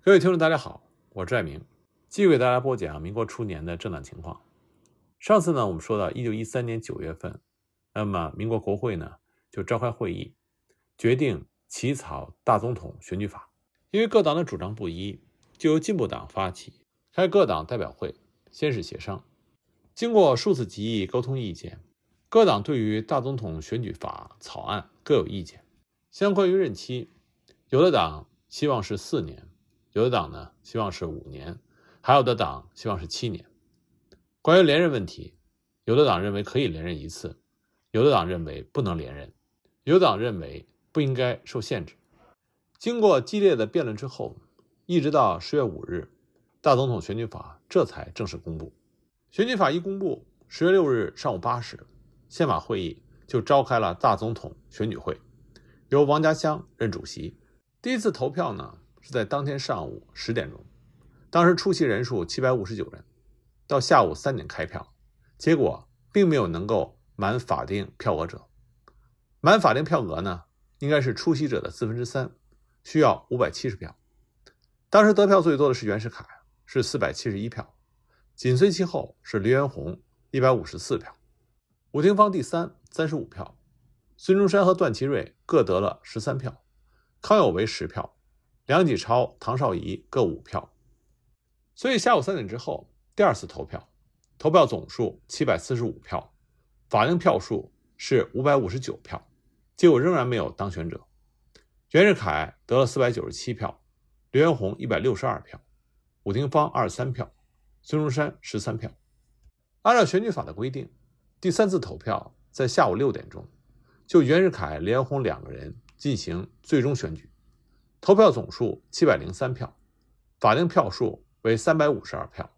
各位听众，大家好，我是艾明，继续给大家播讲民国初年的政党情况。上次呢，我们说到一九一三年九月份，那么民国国会呢就召开会议，决定起草大总统选举法。因为各党的主张不一，就由进步党发起开各党代表会，先是协商，经过数次集议沟通意见，各党对于大总统选举法草案各有意见，相关于任期，有的党希望是四年。有的党呢希望是五年，还有的党希望是七年。关于连任问题，有的党认为可以连任一次，有的党认为不能连任，有党认为不应该受限制。经过激烈的辩论之后，一直到十月五日，大总统选举法这才正式公布。选举法一公布，十月六日上午八时，宪法会议就召开了大总统选举会，由王家乡任主席。第一次投票呢？在当天上午十点钟，当时出席人数七百五十九人，到下午三点开票，结果并没有能够满法定票额者。满法定票额呢，应该是出席者的四分之三，需要五百七十票。当时得票最多的是袁世凯，是四百七十一票，紧随其后是黎元洪一百五十四票，伍廷芳第三三十五票，孙中山和段祺瑞各得了十三票，康有为十票。梁启超、唐绍仪各五票，所以下午三点之后第二次投票，投票总数七百四十五票，法定票数是五百五十九票，结果仍然没有当选者。袁世凯得了四百九十七票，刘元洪一百六十二票，伍廷芳二十三票，孙中山十三票。按照选举法的规定，第三次投票在下午六点钟，就袁世凯、刘元洪两个人进行最终选举。投票总数七百零三票，法定票数为三百五十二票。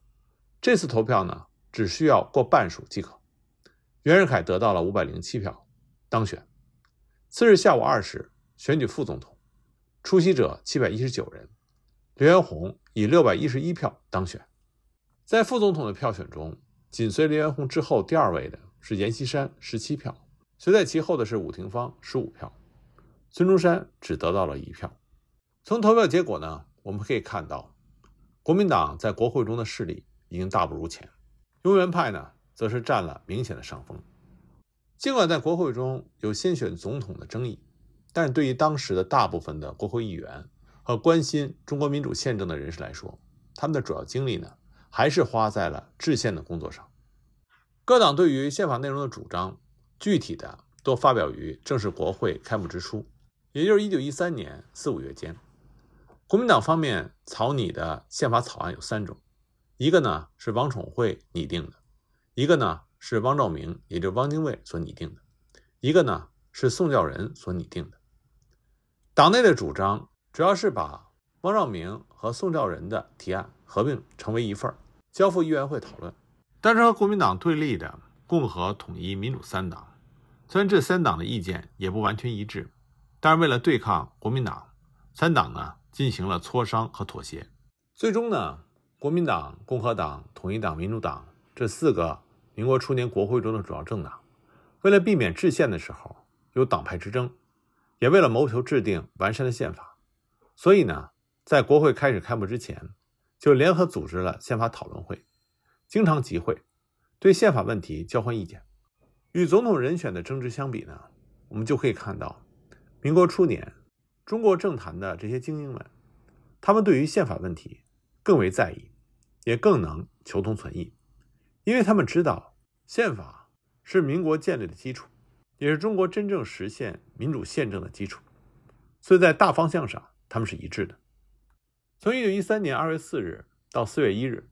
这次投票呢，只需要过半数即可。袁世凯得到了五百零七票，当选。次日下午二时，选举副总统，出席者七百一十九人，刘元洪以六百一十一票当选。在副总统的票选中，紧随刘元洪之后第二位的是阎锡山十七票，随在其后的是伍廷芳十五票，孙中山只得到了一票。从投票结果呢，我们可以看到，国民党在国会中的势力已经大不如前，拥袁派呢，则是占了明显的上风。尽管在国会中有先选总统的争议，但是对于当时的大部分的国会议员和关心中国民主宪政的人士来说，他们的主要精力呢，还是花在了制宪的工作上。各党对于宪法内容的主张，具体的都发表于正式国会开幕之初，也就是1913年四五月间。国民党方面草拟的宪法草案有三种，一个呢是汪宠惠拟定的，一个呢是汪兆铭，也就是汪精卫所拟定的，一个呢是宋教仁所拟定的。党内的主张主要是把汪兆铭和宋教仁的提案合并成为一份，交付议员会讨论。但是和国民党对立的共和、统一、民主三党，虽然这三党的意见也不完全一致，但是为了对抗国民党，三党呢？进行了磋商和妥协，最终呢，国民党、共和党、统一党、民主党这四个民国初年国会中的主要政党，为了避免制宪的时候有党派之争，也为了谋求制定完善的宪法，所以呢，在国会开始开幕之前，就联合组织了宪法讨论会，经常集会，对宪法问题交换意见。与总统人选的争执相比呢，我们就可以看到，民国初年。中国政坛的这些精英们，他们对于宪法问题更为在意，也更能求同存异，因为他们知道宪法是民国建立的基础，也是中国真正实现民主宪政的基础，所以在大方向上他们是一致的。从1913年2月4日到4月1日，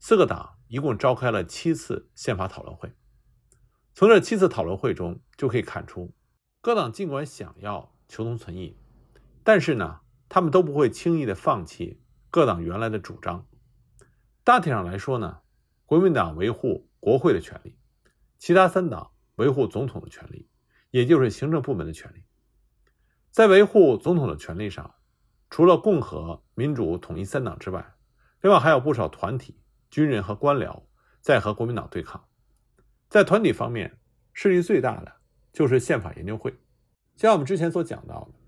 四个党一共召开了七次宪法讨论会。从这七次讨论会中就可以看出，各党尽管想要求同存异。但是呢，他们都不会轻易的放弃各党原来的主张。大体上来说呢，国民党维护国会的权利，其他三党维护总统的权利，也就是行政部门的权利。在维护总统的权利上，除了共和、民主、统一三党之外，另外还有不少团体、军人和官僚在和国民党对抗。在团体方面，势力最大的就是宪法研究会，像我们之前所讲到的。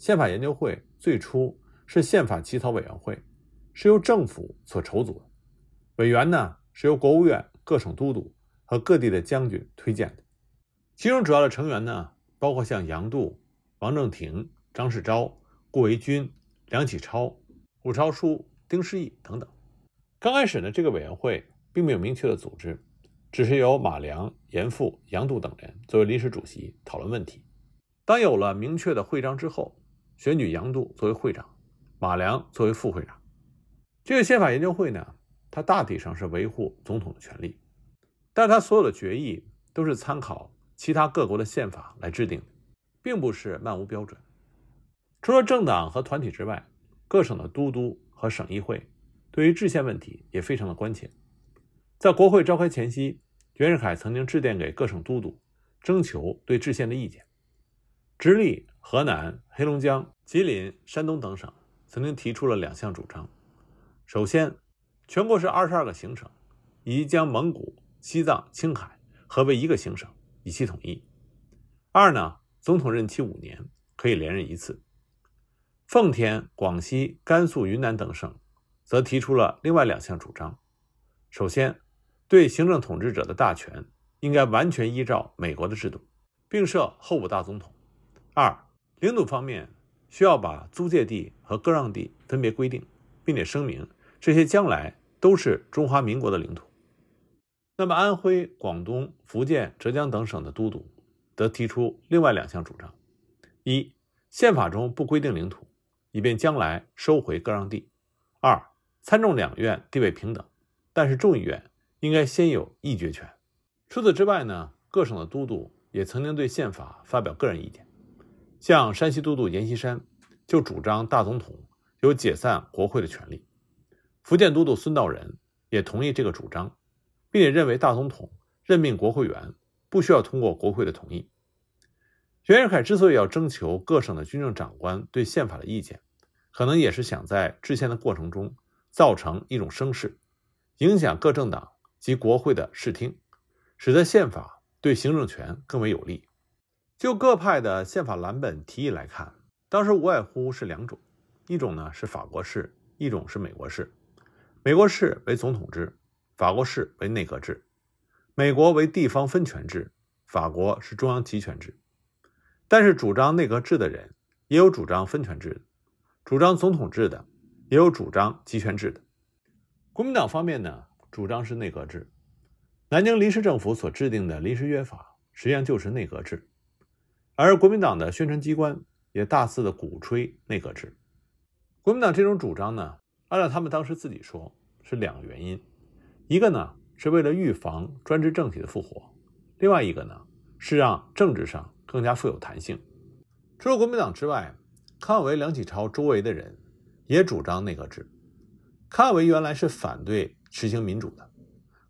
宪法研究会最初是宪法起草委员会，是由政府所筹组的。委员呢是由国务院各省都督和各地的将军推荐的。其中主要的成员呢包括像杨度、王正廷、张世钊、顾维钧、梁启超、武朝枢、丁士义等等。刚开始呢，这个委员会并没有明确的组织，只是由马良、严复、杨度等人作为临时主席讨论问题。当有了明确的会章之后，选举杨度作为会长，马良作为副会长。这个宪法研究会呢，它大体上是维护总统的权利，但它所有的决议都是参考其他各国的宪法来制定，并不是漫无标准。除了政党和团体之外，各省的都督和省议会对于制宪问题也非常的关切。在国会召开前夕，袁世凯曾经致电给各省都督，征求对制宪的意见。直隶。河南、黑龙江、吉林、山东等省曾经提出了两项主张：首先，全国是二十二个行省，以及将蒙古、西藏、青海合为一个行省，以期统一；二呢，总统任期五年，可以连任一次。奉天、广西、甘肃、云南等省则提出了另外两项主张：首先，对行政统治者的大权应该完全依照美国的制度，并设候补大总统；二。领土方面，需要把租借地和割让地分别规定，并且声明这些将来都是中华民国的领土。那么，安徽、广东、福建、浙江等省的都督则提出另外两项主张：一、宪法中不规定领土，以便将来收回割让地；二、参众两院地位平等，但是众议院应该先有议决权。除此之外呢，各省的都督也曾经对宪法发表个人意见。像山西都督阎锡山就主张大总统有解散国会的权利，福建都督孙道人也同意这个主张，并且认为大总统任命国会议员不需要通过国会的同意。袁世凯之所以要征求各省的军政长官对宪法的意见，可能也是想在制宪的过程中造成一种声势，影响各政党及国会的视听，使得宪法对行政权更为有利。就各派的宪法蓝本提议来看，当时无外乎是两种：一种呢是法国式，一种是美国式。美国式为总统制，法国式为内阁制。美国为地方分权制，法国是中央集权制。但是主张内阁制的人也有主张分权制的，主张总统制的也有主张集权制的。国民党方面呢，主张是内阁制。南京临时政府所制定的临时约法，实际上就是内阁制。而国民党的宣传机关也大肆的鼓吹内阁制。国民党这种主张呢，按照他们当时自己说，是两个原因，一个呢是为了预防专制政体的复活，另外一个呢是让政治上更加富有弹性。除了国民党之外，康有为、梁启超周围的人也主张内阁制。康有为原来是反对实行民主的，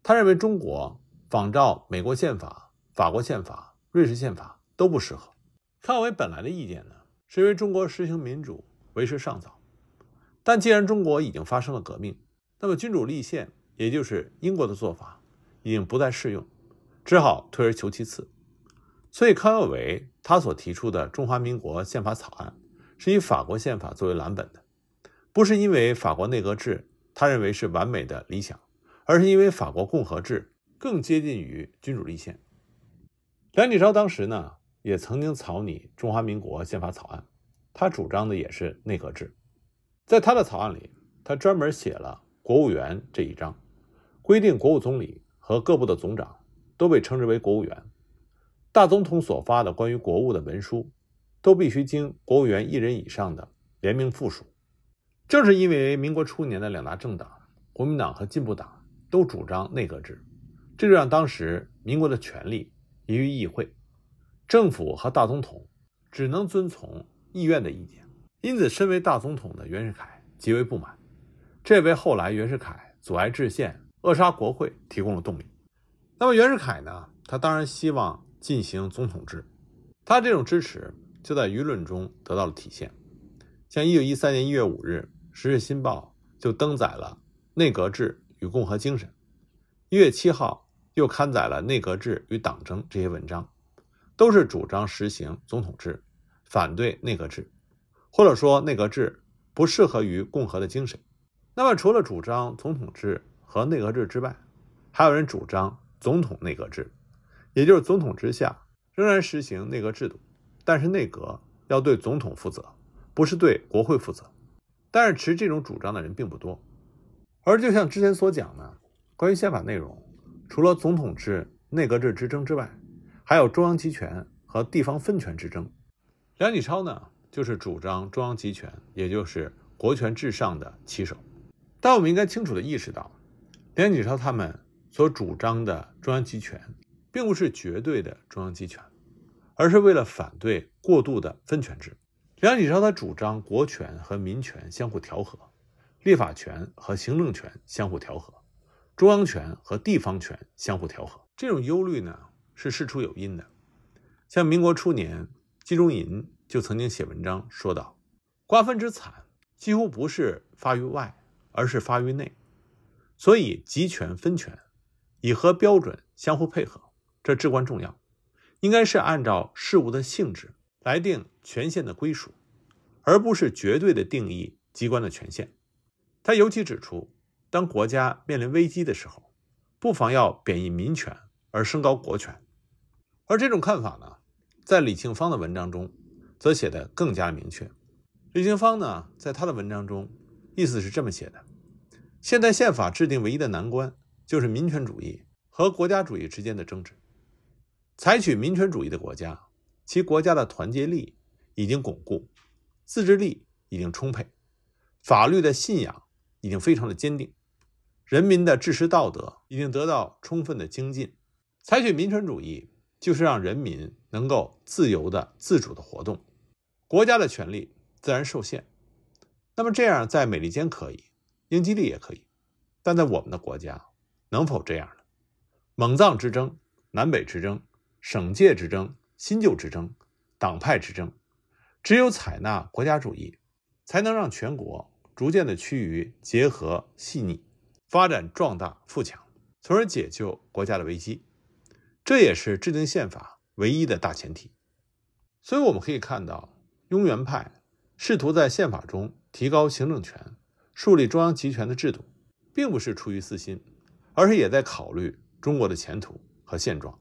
他认为中国仿照美国宪法、法国宪法、瑞士宪法都不适合。康有为本来的意见呢，是因为中国实行民主为时尚早。但既然中国已经发生了革命，那么君主立宪，也就是英国的做法，已经不再适用，只好退而求其次。所以康有为他所提出的《中华民国宪法草案》，是以法国宪法作为蓝本的，不是因为法国内阁制他认为是完美的理想，而是因为法国共和制更接近于君主立宪。梁启超当时呢？也曾经草拟《中华民国宪法草案》，他主张的也是内阁制。在他的草案里，他专门写了“国务员”这一章，规定国务总理和各部的总长都被称之为国务员。大总统所发的关于国务的文书，都必须经国务员一人以上的联名附属。正是因为民国初年的两大政党——国民党和进步党都主张内阁制，这就让当时民国的权力移于议会。政府和大总统只能遵从议院的意见，因此，身为大总统的袁世凯极为不满，这为后来袁世凯阻碍制宪、扼杀国会提供了动力。那么，袁世凯呢？他当然希望进行总统制，他这种支持就在舆论中得到了体现。像1913年1月5日，《时事新报》就登载了《内阁制与共和精神》，1月7号又刊载了《内阁制与党争》这些文章。都是主张实行总统制，反对内阁制，或者说内阁制不适合于共和的精神。那么，除了主张总统制和内阁制之外，还有人主张总统内阁制，也就是总统之下仍然实行内阁制度，但是内阁要对总统负责，不是对国会负责。但是，持这种主张的人并不多。而就像之前所讲的，关于宪法内容，除了总统制、内阁制之争之外，还有中央集权和地方分权之争，梁启超呢，就是主张中央集权，也就是国权至上的旗手。但我们应该清楚地意识到，梁启超他们所主张的中央集权，并不是绝对的中央集权，而是为了反对过度的分权制。梁启超他主张国权和民权相互调和，立法权和行政权相互调和，中央权和地方权相互调和。这种忧虑呢？是事出有因的，像民国初年，季中银就曾经写文章说道：“瓜分之惨，几乎不是发于外，而是发于内。所以集权分权，以和标准相互配合，这至关重要。应该是按照事物的性质来定权限的归属，而不是绝对的定义机关的权限。”他尤其指出，当国家面临危机的时候，不妨要贬义民权而升高国权。而这种看法呢，在李庆芳的文章中，则写得更加明确。李庆芳呢，在他的文章中，意思是这么写的：现代宪法制定唯一的难关，就是民权主义和国家主义之间的争执。采取民权主义的国家，其国家的团结力已经巩固，自制力已经充沛，法律的信仰已经非常的坚定，人民的治世道德已经得到充分的精进。采取民权主义。就是让人民能够自由的、自主的活动，国家的权力自然受限。那么这样在美利坚可以，英吉利也可以，但在我们的国家能否这样呢？蒙藏之争、南北之争、省界之争、新旧之争、党派之争，只有采纳国家主义，才能让全国逐渐的趋于结合、细腻、发展壮大、富强，从而解救国家的危机。这也是制定宪法唯一的大前提，所以我们可以看到，拥元派试图在宪法中提高行政权，树立中央集权的制度，并不是出于私心，而是也在考虑中国的前途和现状。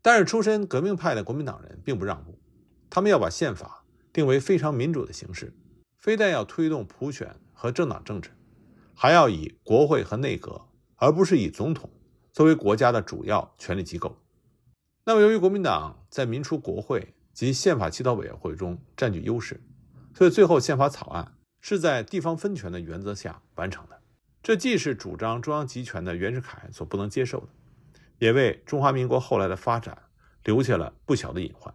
但是出身革命派的国民党人并不让步，他们要把宪法定为非常民主的形式，非但要推动普选和政党政治，还要以国会和内阁而不是以总统作为国家的主要权力机构。那么，由于国民党在民出国会及宪法起草委员会中占据优势，所以最后宪法草案是在地方分权的原则下完成的。这既是主张中央集权的袁世凯所不能接受的，也为中华民国后来的发展留下了不小的隐患。